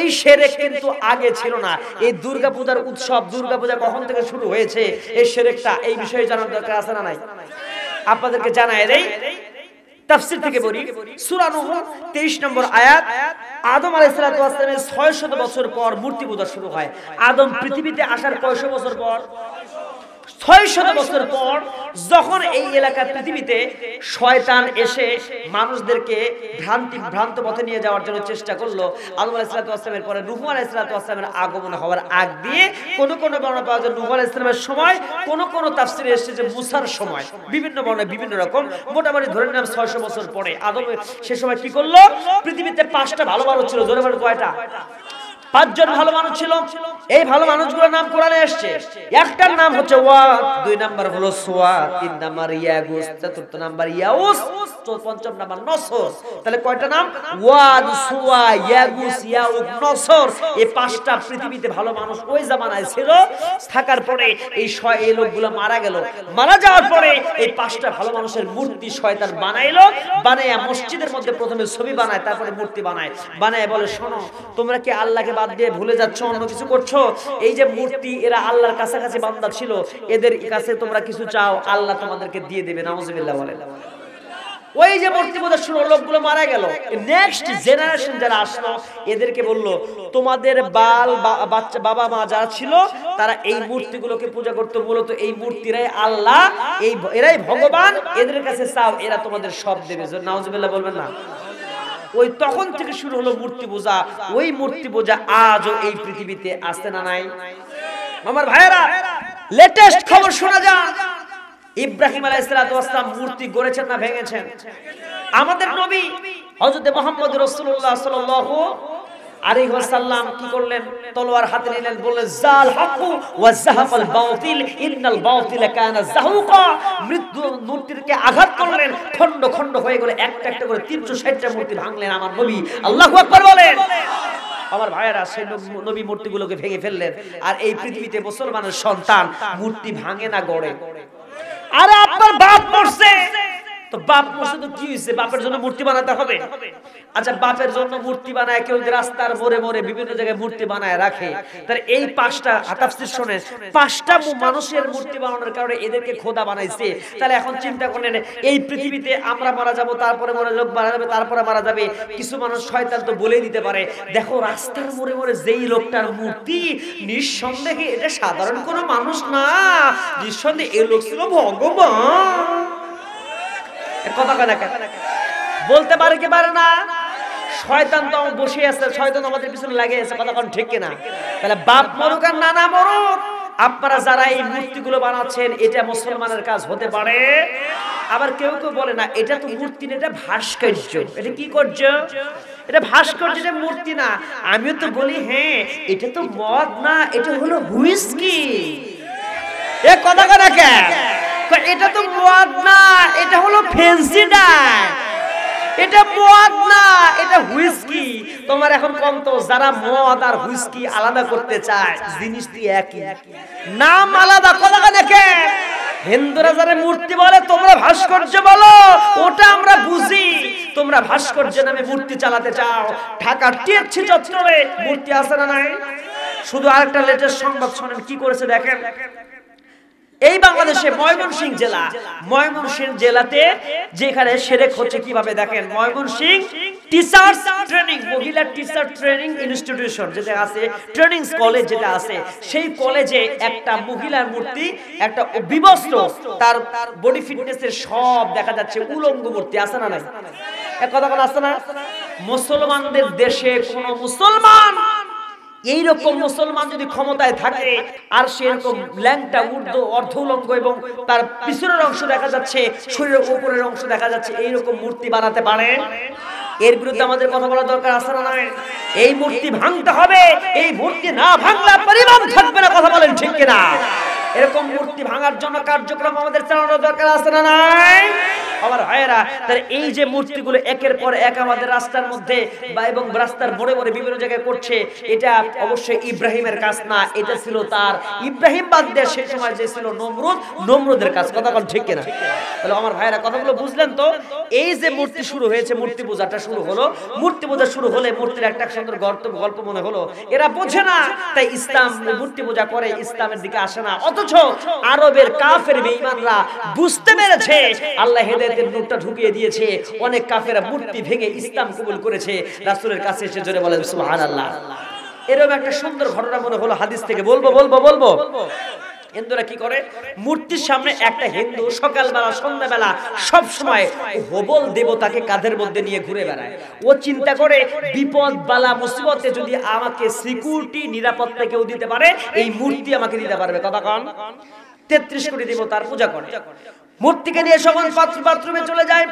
এই সেরেক কিন্তু আগে ছিল না এই দুর্গাপূজার উৎসব দুর্গাপূজা কখন থেকে শুরু হয়েছে এই সেরেকটা এই বিষয়ে জানার দরকার আছে না নাই আপনাদেরকে জানায় রে ছয়শত থেকে বলি নম্বর আয়াত আদম বছর পর মূর্তি পূজা শুরু হয় আদম পৃথিবীতে আসার কয়শ বছর পর ছয়শত বছর পর যখন এই এলাকার পৃথিবীতে শয়তান এসে মানুষদেরকে ভ্রান্তি ভ্রান্ত পথে নিয়ে যাওয়ার জন্য চেষ্টা করলো আলম আলাইসালামের পরে রুহু আলাইসালামের আগমন হওয়ার আগ দিয়ে কোন কোনো বর্ণনা পাওয়া যায় রুহু আলাইসলামের সময় কোন কোনো তাফসিরে এসছে যে মুসার সময় বিভিন্ন বর্ণনা বিভিন্ন রকম মোটামুটি ধরে নিলাম ছয়শ বছর পরে আদম সে সময় কি করলো পৃথিবীতে পাঁচটা ভালো ভালো ছিল ধরে বলে কয়টা পাঁচজন ভালো মানুষ ছিল এই ভালো মানুষগুলোর নাম কোরআনে আসছে একটার নাম হচ্ছে ওয়াত দুই নাম্বার হলো সোয়া তিন নাম্বার ইয়াগুস চতুর্থ নাম্বার ইয়াউস পঞ্চম নাম্বার নসর তাহলে কয়টা নাম ওয়াদ সোয়া ইয়াগুস ইয়াউক নসর এই পাঁচটা পৃথিবীতে ভালো মানুষ ওই জামানায় ছিল থাকার পরে এই ছয় এই লোকগুলো মারা গেল মারা যাওয়ার পরে এই পাঁচটা ভালো মানুষের মূর্তি শয়তান বানাইলো বানায় মসজিদের মধ্যে প্রথমে ছবি বানায় তারপরে মূর্তি বানায় বানায় বলে শোনো তোমরা কি আল্লাহকে বাদ দিয়ে ভুলে যাচ্ছ অন্য কিছু করছো বলছো এই যে মূর্তি এরা আল্লাহর কাছাকাছি বান্দা ছিল এদের কাছে তোমরা কিছু চাও আল্লাহ তোমাদেরকে দিয়ে দেবে নাউজুবিল্লাহ বলেন ওই যে মূর্তি পূজা শুরু লোকগুলো মারা গেল নেক্সট জেনারেশন যারা আসলো এদেরকে বলল তোমাদের বাল বাচ্চা বাবা মা যারা ছিল তারা এই মূর্তিগুলোকে পূজা করতো মূলত এই মূর্তিরাই আল্লাহ এই এরাই ভগবান এদের কাছে চাও এরা তোমাদের সব দেবে নাউজুবিল্লাহ বলবেন না ওই তখন থেকে শুরু হলো মূর্তি পূজা ওই মূর্তি পূজা আজও এই পৃথিবীতে আসতে না নাই আমার ভাইয়েরা লেটেস্ট খবর শোনা যায় ইব্রাহিম আলাইসালাম মূর্তি গড়েছেন না ভেঙেছেন আমাদের নবী হজরত মোহাম্মদ রসুল্লাহ সাল আলাইহিসাল্লাম কি করলেন তলোয়ার হাতে নিলেন বললেন জাল ওয়া যাহাবাল ইন্নাল কানা যাহুকা মূর্তিকে আঘাত করলেন খন্ড খন্ড হয়ে গেলে একটা একটা করে তিনশো ষাটটা মূর্তি ভাঙলেন আমার নবী আল্লাহ বলেন আমার ভাইয়েরা সেই নবী মূর্তিগুলোকে ভেঙে ফেললেন আর এই পৃথিবীতে মুসলমানের সন্তান মূর্তি ভাঙে না গড়ে আরে আপনার বাপ মরছে তো বাপ মরছে কি হয়েছে বাপের জন্য মূর্তি বানাতে হবে আচ্ছা বাপের জন্য মূর্তি বানায় কেউ রাস্তার মোড়ে মোড়ে বিভিন্ন জায়গায় মূর্তি বানায় রাখে তার এই পাঁচটা আতাফসির শুনে পাঁচটা মানুষের মূর্তি বানানোর কারণে এদেরকে খোদা বানাইছে তাহলে এখন চিন্তা করেন এই পৃথিবীতে আমরা মারা যাব তারপরে মনে লোক মারা যাবে তারপরে মারা যাবে কিছু মানুষ শয়তান তো বলেই দিতে পারে দেখো রাস্তার মোড়ে মোড়ে যেই লোকটার মূর্তি নিঃসন্দেহে এটা সাধারণ কোনো মানুষ না নিঃসন্দেহে এই লোক ছিল ভগবান বলতে পারে কি পারে না শয়তান তো আমার বসে আছে শয়তান আমাদের পিছনে লাগে আছে কথা কোন ঠিক কিনা তাহলে বাপ মরুক আর নানা মরুক আপনারা যারা এই মূর্তিগুলো বানাচ্ছেন এটা মুসলমানের কাজ হতে পারে আবার কেউ কেউ বলে না এটা তো মূর্তি না এটা ভাস্কর্য এটা কি করছ এটা ভাস্কর্য এটা মূর্তি না আমিও তো বলি হ্যাঁ এটা তো মদ না এটা হলো হুইস্কি এ কথা কথা কেন এটা তো মদ না এটা হলো ফেন্সি ডায় এটা মদ না এটা হুইস্কি তোমার এখন কম তো যারা মদ আর হুইস্কি আলাদা করতে চায় জিনিসটি একই নাম আলাদা কথা দেখে হিন্দুরা যারা মূর্তি বলে তোমরা ভাস্কর্য বলো ওটা আমরা বুঝি তোমরা ভাস্কর্য নামে মূর্তি চালাতে চাও ঢাকা টিএসসি চত্বরে মূর্তি আছে না নাই শুধু আরেকটা লেটেস্ট সংবাদ শোনেন কি করেছে দেখেন এই বাংলাদেশে ময়মনসিংহ জেলা ময়মনসিংহ জেলাতে যেখানে সেরেক হচ্ছে কিভাবে দেখেন ময়মনসিংহ ট্রেনিং মহিলা টিচার ট্রেনিং ইনস্টিটিউশন যেটা আছে ট্রেনিং কলেজ যেটা আছে সেই কলেজে একটা মহিলার মূর্তি একটা বিবস্ত্র তার বডি ফিটনেসের সব দেখা যাচ্ছে উলঙ্গ মূর্তি আছে না নাই এক কথা আছে না মুসলমানদের দেশে কোনো মুসলমান এইরকম মুসলমান যদি ক্ষমতায় থাকে আর সেরকম ল্যাংটা অর্ধ অর্ধলঙ্গ এবং তার পিছনের অংশ দেখা যাচ্ছে শরীরের উপরের অংশ দেখা যাচ্ছে এইরকম মূর্তি বানাতে পারে এর বিরুদ্ধে আমাদের কথা বলা দরকার আছে না এই মূর্তি ভাঙতে হবে এই মূর্তি না ভাঙলে পরিমাণ থাকবে না কথা বলেন ঠিক কিনা এরকম মূর্তি ভাঙার জন্য কার্যক্রম আমাদের চালানোর দরকার আছে না নাই আমার ভাইয়েরা তার এই যে মূর্তিগুলো একের পর এক আমাদের রাস্তার মধ্যে বা এবং রাস্তার মোড়ে মোড়ে বিভিন্ন জায়গায় করছে এটা অবশ্যই ইব্রাহিমের কাজ না এটা ছিল তার ইব্রাহিম বাদ দেয়া সেই সময় যে ছিল নমরুদ নমরুদের কাজ কথা বল ঠিক কিনা তাহলে আমার ভাইয়েরা কথাগুলো বুঝলেন তো এই যে মূর্তি শুরু হয়েছে মূর্তি পূজাটা শুরু হলো মূর্তি পূজা শুরু হলে মূর্তির একটা সুন্দর গর্ত গল্প মনে হলো এরা বোঝে না তাই ইসলাম মূর্তি পূজা করে ইসলামের দিকে আসে না অথচ আরবের কাফের বেঈমানরা বুঝতে পেরেছে আল্লাহ হেদের হেদায়তের নূরটা ঢুকিয়ে দিয়েছে অনেক কাফেরা মূর্তি ভেঙে ইসলাম কবুল করেছে রাসুলের কাছে এসে জোরে বলেন সুহান আল্লাহ এরকম একটা সুন্দর ঘটনা মনে হলো হাদিস থেকে বলবো বলবো বলবো হিন্দুরা কি করে মূর্তির সামনে একটা হিন্দু সকালবেলা সন্ধ্যাবেলা সব সময় হবল দেবতাকে কাঁধের মধ্যে নিয়ে ঘুরে বেড়ায় ও চিন্তা করে বিপদ বালা মুসিবতে যদি আমাকে সিকিউরিটি নিরাপত্তা কেউ দিতে পারে এই মূর্তি আমাকে দিতে পারবে কথা কন তেত্রিশ কোটি দেবতার পূজা করে মূর্তিকে নিয়ে সমান বাথরুমে চলে যায়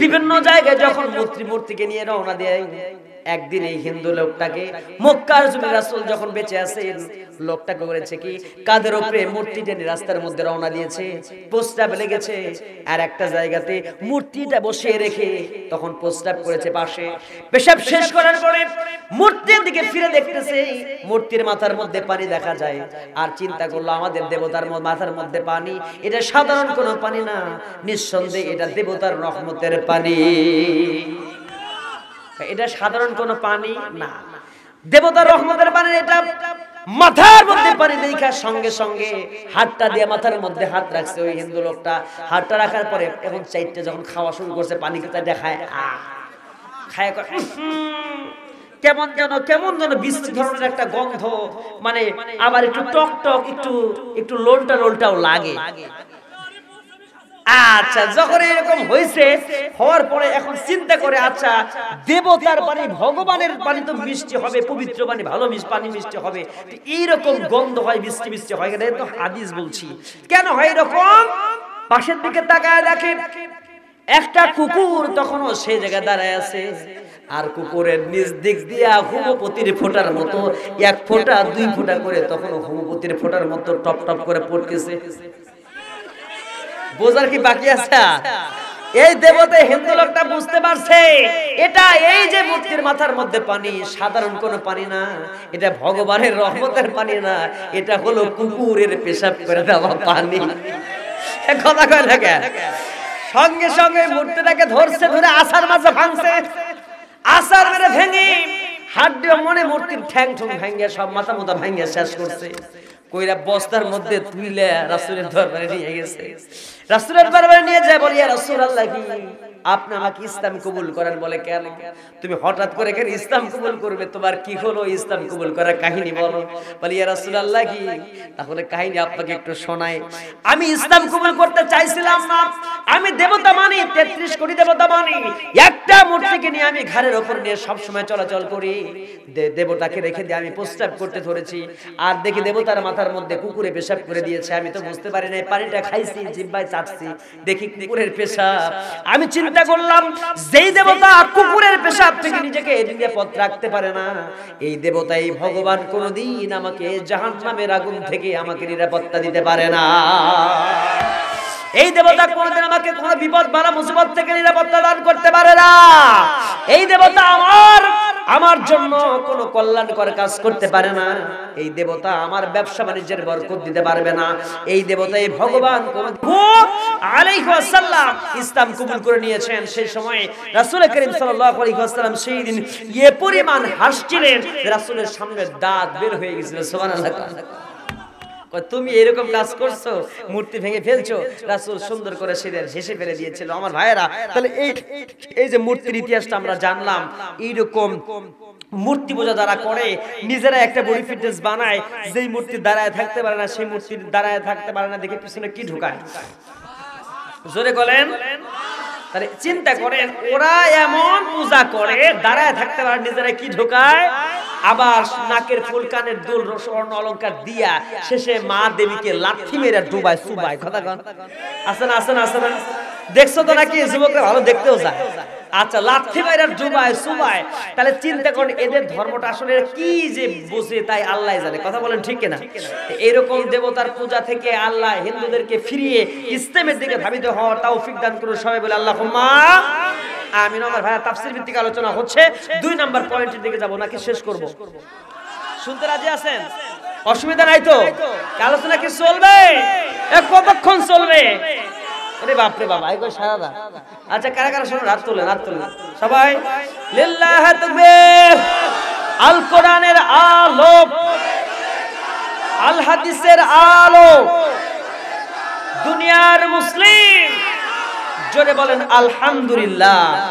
বিভিন্ন জায়গায় যখন মূর্তি মূর্তিকে নিয়ে রওনা দেয় একদিন এই হিন্দু লোকটাকে মক্কার জমি রাসুল যখন বেঁচে আছেন লোকটাকে করেছে কি কাদের ওপরে মূর্তি টেনে রাস্তার মধ্যে রওনা দিয়েছে প্রস্তাব লেগেছে আর একটা জায়গাতে মূর্তিটা বসিয়ে রেখে তখন প্রস্তাব করেছে পাশে পেশাব শেষ করার পরে মূর্তির দিকে ফিরে দেখতেছে মূর্তির মাথার মধ্যে পানি দেখা যায় আর চিন্তা করলো আমাদের দেবতার মাথার মধ্যে পানি এটা সাধারণ কোনো পানি না নিঃসন্দেহে এটা দেবতার রহমতের পানি এটা সাধারণ কোন পানি না দেবতার রহমতের পানি এটা মাথার মধ্যে পানি দেখার সঙ্গে সঙ্গে হাতটা দিয়ে মাথার মধ্যে হাত রাখছে ওই হিন্দু লোকটা হাতটা রাখার পরে এখন চাইটটা যখন খাওয়া শুরু করছে পানি খেতে দেখায় আ খায় কেমন যেন কেমন যেন বৃষ্টি ধরনের একটা গন্ধ মানে আবার একটু টক টক একটু একটু লোলটা লোলটাও লাগে আচ্ছা যখন এরকম হয়েছে হওয়ার পরে এখন চিন্তা করে আচ্ছা দেবতার পানি ভগবানের পানি তো মিষ্টি হবে পবিত্র পানি ভালো পানি মিষ্টি হবে এইরকম গন্ধ হয় মিষ্টি মিষ্টি হয় তো হাদিস বলছি কেন হয় এরকম পাশের দিকে তাকায় দেখে একটা কুকুর তখনও সে জায়গায় দাঁড়ায় আছে আর কুকুরের নিজ দিক দিয়া হোমোপতির ফোটার মতো এক ফোটা দুই ফোটা করে তখন হোমোপতির ফোটার মতো টপ টপ করে পড়তেছে বোঝার কি বাকি আছে এই দেবতে হিন্দু লোকটা বুঝতে পারছে এটা এই যে মূর্তির মাথার মধ্যে পানি সাধারণ কোনো পানি না এটা ভগবানের রহমতের পানি না এটা হলো কুকুরের পেশাব করে দেওয়া পানি কথা কয় না সঙ্গে সঙ্গে মূর্তিটাকে ধরছে ধরে আসার মাঝে ভাঙছে আসার মেরে ভেঙে হাড্ডি মনে মূর্তির ঠ্যাং ঠুং ভেঙে সব মাথা মতো ভেঙে শেষ করছে কইরা বস্তার মধ্যে তুইলে রাসুলের দরবারে নিয়ে গেছে রাসূলের দরবারে নিয়ে যায় বলি ইয়া রাসূলুল্লাহ কি আপনি আমাকে ইসলাম কবুল করেন বলে কেন তুমি হঠাৎ করে কেন ইসলাম কবুল করবে তোমার কি হলো ইসলাম কবুল করার কাহিনী বলো বলি ইয়া রাসূলুল্লাহ কি তাহলে কাহিনী আপনাকে একটু শোনায় আমি ইসলাম কবুল করতে চাইছিলাম না আমি দেবতা মানি 33 কোটি দেবতা মানি একটা মূর্তিকে নিয়ে আমি ঘরের উপর নিয়ে সব সময় চলাচল করি দেবতাকে রেখে দিয়ে আমি প্রস্তাব করতে ধরেছি আর দেখি দেবতার মাথার মধ্যে কুকুরে পেশাব করে দিয়েছে আমি তো বুঝতে পারি নাই পানিটা খাইছি জিব্বায় চাচ্ছি দেখি কুকুরের পেশাব আমি চিন্তা করলাম যেই দেবতা কুকুরের পেশাব থেকে নিজেকে এদিকে পথ রাখতে পারে না এই দেবতাই ভগবান কোনোদিন আমাকে জাহান নামের আগুন থেকে আমাকে নিরাপত্তা দিতে পারে না এই দেবতা কোনদিন আমাকে কোন বিপদ বালা মুসিবত থেকে নিরাপত্তা দান করতে পারে না এই দেবতা আমার আমার জন্য কোনো কল্যাণকর কাজ করতে পারে না এই দেবতা আমার ব্যবসা বাণিজ্যের বরকত দিতে পারবে না এই দেবতা এই ভগবান ইসলাম কবুল করে নিয়েছেন সেই সময় রাসুল করিম সাল্লাম সেই দিন এ পরিমাণ হাসছিলেন রাসুলের সামনে দাঁত বের হয়ে গেছিল সোমান আল্লাহ তুমি এরকম কাজ করছো মূর্তি ভেঙে ফেলছো রাসুল সুন্দর করে সেদের হেসে ফেলে দিয়েছিল আমার ভাইয়েরা তাহলে এই এই যে মূর্তির ইতিহাসটা আমরা জানলাম এইরকম মূর্তি পূজা যারা করে নিজেরা একটা বডি ফিটনেস বানায় যেই মূর্তি দাঁড়ায় থাকতে পারে না সেই মূর্তি দাঁড়ায় থাকতে পারে না দেখে পিছনে কি ঢুকায় জোরে বলেন তাহলে চিন্তা করেন ওরা এমন পূজা করে দাঁড়ায় থাকতে পারে নিজেরা কি ঢুকায় আবার নাকের ফুলকানের দুল স্বর্ণ অলঙ্কার দিয়া শেষে মা দেবীকে লাঠি মেরে ডুবায় সুবায় কথা কন আসেন আসেন আসেন দেখছো তো নাকি যুবকরা ভালো দেখতেও যায় আচ্ছা লাঠি মাইরার ডুবায় সুবায় তাহলে চিন্তা করেন এদের ধর্মটা আসলে কি যে বোঝে তাই আল্লাহ জানে কথা বলেন ঠিক না এরকম দেবতার পূজা থেকে আল্লাহ হিন্দুদেরকে ফিরিয়ে ইসলামের দিকে ভাবিত হওয়ার তাও দান করুন সবাই বলে আল্লাহ মা আমিন আমার ভাইয়া তাফসির ভিত্তিক আলোচনা হচ্ছে দুই নাম্বার পয়েন্টের দিকে যাব নাকি শেষ করব শুনতে রাজি আছেন অসুবিধা নাই তো আলোচনা কি চলবে কতক্ষণ চলবে আরে বাপ রে বাবা কই আচ্ছা কারা কারা রাত রাত সবাই লিল্লাহ আল কোরআনের আলো আল হাদিসের দুনিয়ার মুসলিম জোরে বলেন আলহামদুলিল্লাহ